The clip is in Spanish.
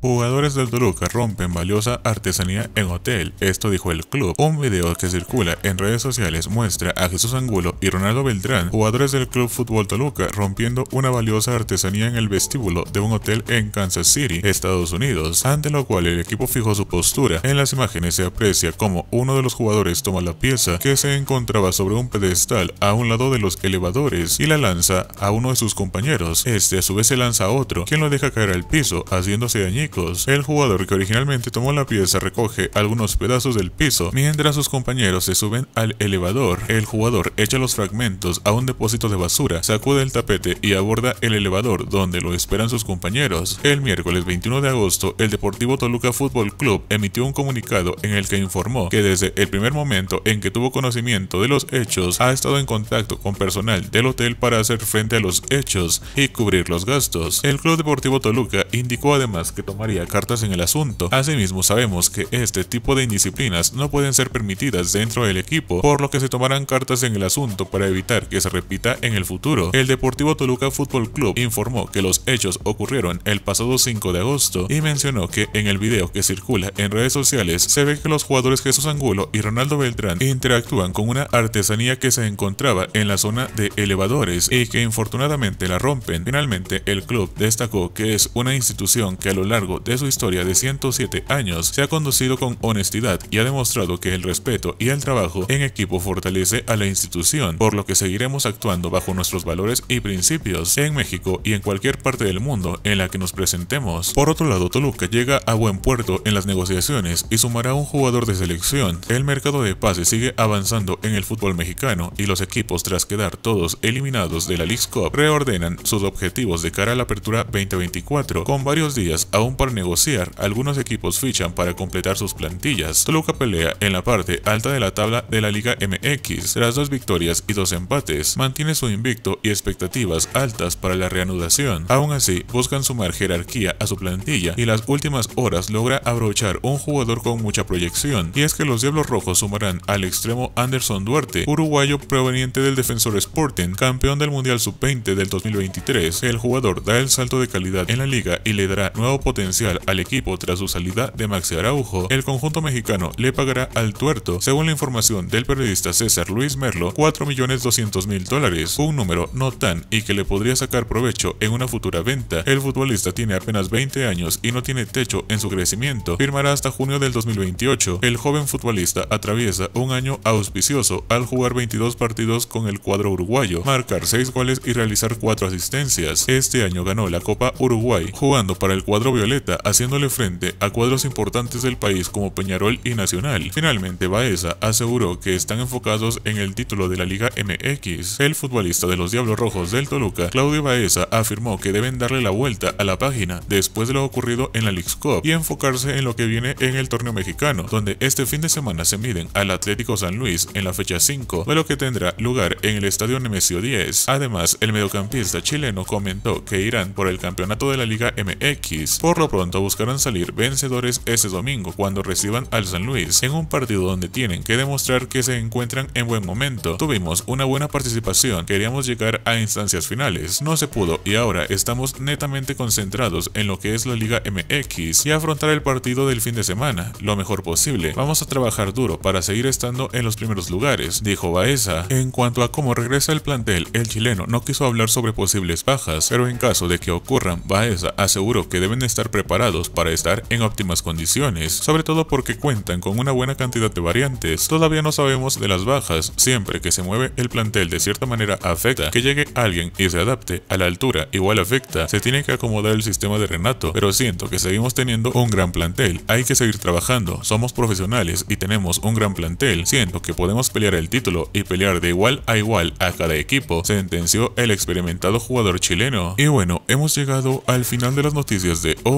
Jugadores del Toluca rompen valiosa artesanía en hotel, esto dijo el club. Un video que circula en redes sociales muestra a Jesús Angulo y Ronaldo Beltrán, jugadores del Club Fútbol Toluca, rompiendo una valiosa artesanía en el vestíbulo de un hotel en Kansas City, Estados Unidos, ante lo cual el equipo fijó su postura. En las imágenes se aprecia como uno de los jugadores toma la pieza que se encontraba sobre un pedestal a un lado de los elevadores y la lanza a uno de sus compañeros. Este a su vez se lanza a otro, quien lo deja caer al piso, haciéndose daño. El jugador que originalmente tomó la pieza recoge algunos pedazos del piso, mientras sus compañeros se suben al elevador. El jugador echa los fragmentos a un depósito de basura, sacude el tapete y aborda el elevador donde lo esperan sus compañeros. El miércoles 21 de agosto, el Deportivo Toluca Fútbol Club emitió un comunicado en el que informó que desde el primer momento en que tuvo conocimiento de los hechos, ha estado en contacto con personal del hotel para hacer frente a los hechos y cubrir los gastos. El Club Deportivo Toluca indicó además que tomó tomaría cartas en el asunto. Asimismo, sabemos que este tipo de indisciplinas no pueden ser permitidas dentro del equipo, por lo que se tomarán cartas en el asunto para evitar que se repita en el futuro. El Deportivo Toluca Fútbol Club informó que los hechos ocurrieron el pasado 5 de agosto y mencionó que en el video que circula en redes sociales se ve que los jugadores Jesús Angulo y Ronaldo Beltrán interactúan con una artesanía que se encontraba en la zona de elevadores y que infortunadamente la rompen. Finalmente, el club destacó que es una institución que a lo largo de su historia de 107 años, se ha conducido con honestidad y ha demostrado que el respeto y el trabajo en equipo fortalece a la institución, por lo que seguiremos actuando bajo nuestros valores y principios en México y en cualquier parte del mundo en la que nos presentemos. Por otro lado, Toluca llega a buen puerto en las negociaciones y sumará un jugador de selección. El mercado de pases sigue avanzando en el fútbol mexicano y los equipos, tras quedar todos eliminados de la Liga Cup, reordenan sus objetivos de cara a la apertura 2024, con varios días aún para negociar, algunos equipos fichan para completar sus plantillas. Toluca pelea en la parte alta de la tabla de la Liga MX. Tras dos victorias y dos empates, mantiene su invicto y expectativas altas para la reanudación. Aún así, buscan sumar jerarquía a su plantilla y las últimas horas logra abrochar un jugador con mucha proyección. Y es que los Diablos Rojos sumarán al extremo Anderson Duarte, uruguayo proveniente del Defensor Sporting, campeón del Mundial Sub-20 del 2023. El jugador da el salto de calidad en la liga y le dará nuevo potencial al equipo tras su salida de Maxi Araujo, el conjunto mexicano le pagará al tuerto, según la información del periodista César Luis Merlo, 4.200.000 dólares, un número no tan y que le podría sacar provecho en una futura venta. El futbolista tiene apenas 20 años y no tiene techo en su crecimiento, firmará hasta junio del 2028. El joven futbolista atraviesa un año auspicioso al jugar 22 partidos con el cuadro uruguayo, marcar 6 goles y realizar 4 asistencias. Este año ganó la Copa Uruguay jugando para el cuadro violeta haciéndole frente a cuadros importantes del país como Peñarol y Nacional. Finalmente, Baeza aseguró que están enfocados en el título de la Liga MX. El futbolista de los Diablos Rojos del Toluca, Claudio Baeza, afirmó que deben darle la vuelta a la página después de lo ocurrido en la League's Cup y enfocarse en lo que viene en el torneo mexicano, donde este fin de semana se miden al Atlético San Luis en la fecha 5, de lo que tendrá lugar en el estadio Nemesio 10. Además, el mediocampista chileno comentó que irán por el campeonato de la Liga MX. Por lo pronto buscarán salir vencedores ese domingo cuando reciban al San Luis en un partido donde tienen que demostrar que se encuentran en buen momento. Tuvimos una buena participación, queríamos llegar a instancias finales, no se pudo y ahora estamos netamente concentrados en lo que es la Liga MX y afrontar el partido del fin de semana lo mejor posible. Vamos a trabajar duro para seguir estando en los primeros lugares, dijo Baeza. En cuanto a cómo regresa el plantel, el chileno no quiso hablar sobre posibles bajas, pero en caso de que ocurran, Baeza aseguró que deben estar presentes preparados para estar en óptimas condiciones, sobre todo porque cuentan con una buena cantidad de variantes. Todavía no sabemos de las bajas, siempre que se mueve el plantel de cierta manera afecta que llegue alguien y se adapte a la altura, igual afecta, se tiene que acomodar el sistema de Renato, pero siento que seguimos teniendo un gran plantel, hay que seguir trabajando, somos profesionales y tenemos un gran plantel, siento que podemos pelear el título y pelear de igual a igual a cada equipo, sentenció el experimentado jugador chileno. Y bueno, hemos llegado al final de las noticias de hoy.